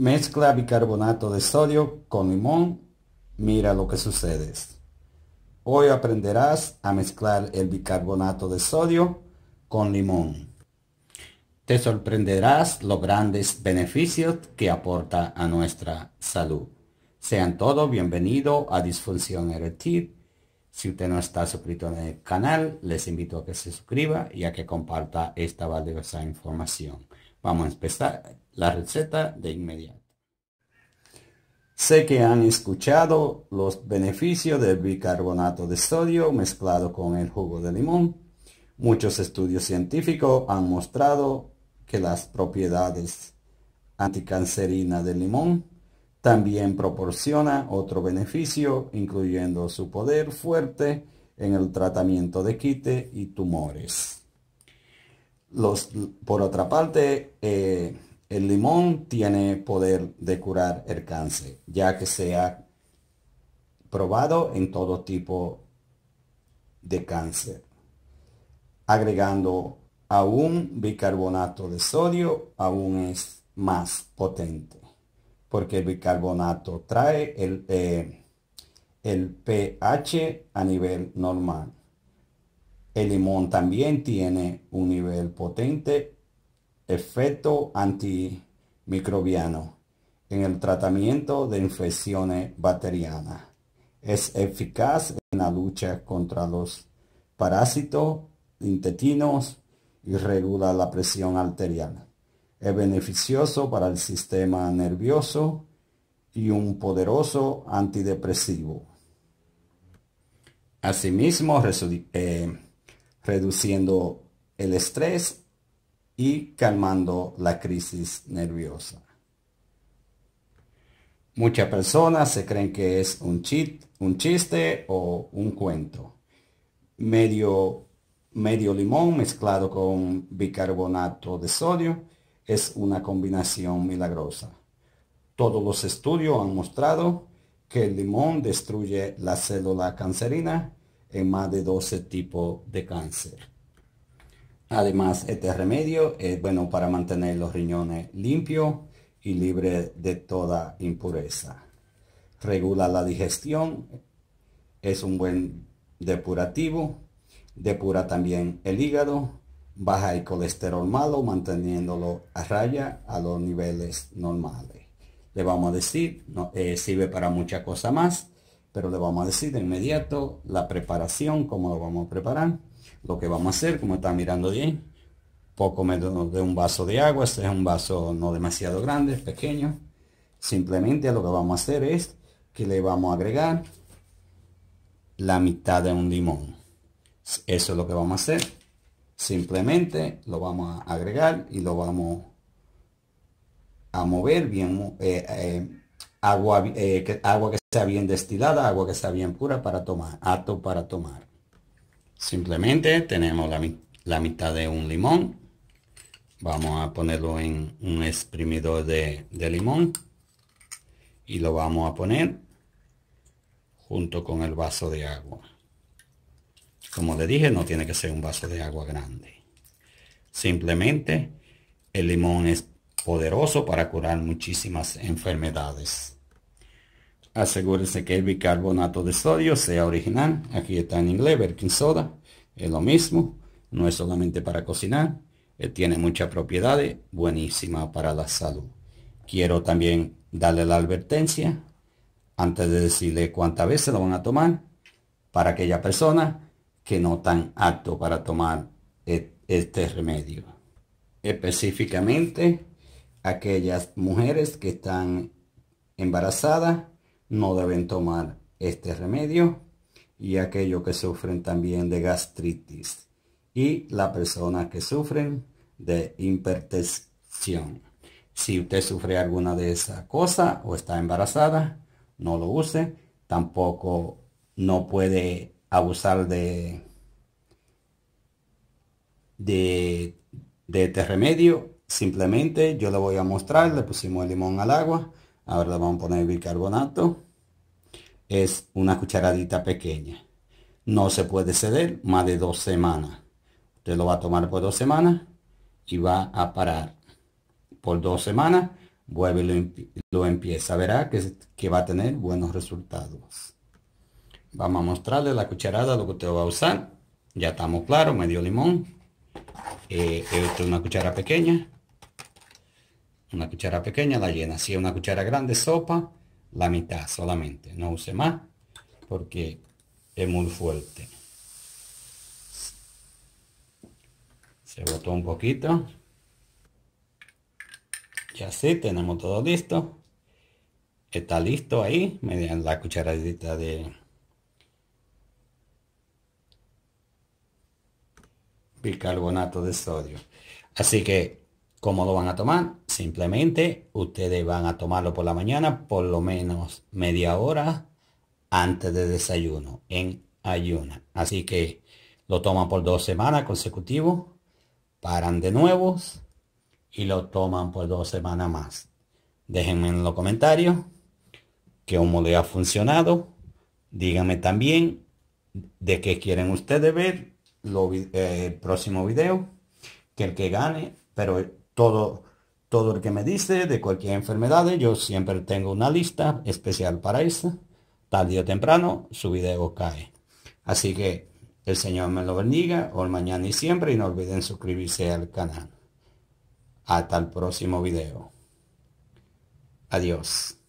Mezcla bicarbonato de sodio con limón, mira lo que sucede. Hoy aprenderás a mezclar el bicarbonato de sodio con limón. Te sorprenderás los grandes beneficios que aporta a nuestra salud. Sean todos bienvenidos a Disfunción Erectil. Si usted no está suscrito en el canal, les invito a que se suscriba y a que comparta esta valiosa información. Vamos a empezar la receta de inmediato. Sé que han escuchado los beneficios del bicarbonato de sodio mezclado con el jugo de limón. Muchos estudios científicos han mostrado que las propiedades anticancerinas del limón también proporciona otro beneficio, incluyendo su poder fuerte en el tratamiento de quite y tumores. Los, por otra parte, eh, el limón tiene poder de curar el cáncer, ya que se ha probado en todo tipo de cáncer, agregando aún bicarbonato de sodio aún es más potente, porque el bicarbonato trae el, eh, el pH a nivel normal. El limón también tiene un nivel potente efecto antimicrobiano en el tratamiento de infecciones bacterianas. Es eficaz en la lucha contra los parásitos intestinos y regula la presión arterial. Es beneficioso para el sistema nervioso y un poderoso antidepresivo. Asimismo, eh, reduciendo el estrés y calmando la crisis nerviosa. Muchas personas se creen que es un, un chiste o un cuento. Medio, medio limón mezclado con bicarbonato de sodio es una combinación milagrosa. Todos los estudios han mostrado que el limón destruye la célula cancerina en más de 12 tipos de cáncer. Además, este remedio es bueno para mantener los riñones limpios y libres de toda impureza. Regula la digestión, es un buen depurativo, depura también el hígado, baja el colesterol malo manteniéndolo a raya a los niveles normales. Le vamos a decir, eh, sirve para muchas cosas más, pero le vamos a decir de inmediato la preparación, cómo lo vamos a preparar. Lo que vamos a hacer, como está mirando allí, poco menos de un vaso de agua, este es un vaso no demasiado grande, pequeño. Simplemente lo que vamos a hacer es que le vamos a agregar la mitad de un limón. Eso es lo que vamos a hacer. Simplemente lo vamos a agregar y lo vamos a mover bien. Eh, eh, agua, eh, que, agua que sea bien destilada, agua que sea bien pura para tomar, apto para tomar. Simplemente tenemos la, mitad de un limón. Vamos a ponerlo en un exprimidor de, de limón. Y lo vamos a poner junto con el vaso de agua. Como le dije, no tiene que ser un vaso de agua grande. Simplemente el limón es poderoso para curar muchísimas enfermedades. Asegúrese que el bicarbonato de sodio sea original. Aquí está en inglés, baking soda. Es lo mismo, no es solamente para cocinar. Eh, tiene muchas propiedades, eh, buenísima para la salud. Quiero también darle la advertencia antes de decirle cuántas veces lo van a tomar para aquellas personas que no están apto para tomar eh, este remedio. Específicamente aquellas mujeres que están embarazadas no deben tomar este remedio y aquellos que sufren también de gastritis y la persona que sufren de hipertensión. Si usted sufre alguna de esas cosas o está embarazada, no lo use. Tampoco no puede abusar de, de, de este remedio. Simplemente yo le voy a mostrar, le pusimos el limón al agua Ahora vamos a poner bicarbonato. Es una cucharadita pequeña. No se puede ceder más de dos semanas. Usted lo va a tomar por dos semanas y va a parar. Por dos semanas vuelve y lo, empieza. Verá que, que va a tener buenos resultados. Vamos a mostrarle la cucharada, lo que usted va a usar. Ya estamos claro, medio limón. esto eh, es una cuchara pequeña. Una cuchara pequeña la llena. Si una cuchara grande sopa, la mitad solamente. No use más porque es muy fuerte. Se botó un poquito. Y así tenemos todo listo. Está listo ahí. Mediante la cucharadita de bicarbonato de sodio. Así que ¿Cómo lo van a tomar? Simplemente ustedes van a tomarlo por la mañana, por lo menos media hora antes de desayuno, en ayuna. Así que lo toman por dos semanas consecutivos paran de nuevos y lo toman por dos semanas más. Déjenme en los comentarios que cómo le ha funcionado. Díganme también de qué quieren ustedes ver eh, el próximo video. Que el que gane, pero todo, todo el que me dice de cualquier enfermedad, yo siempre tengo una lista especial para eso. Tal o temprano su video cae. Así que el Señor me lo bendiga, hoy, mañana y siempre, y no olviden suscribirse al canal. Hasta el próximo video. Adiós.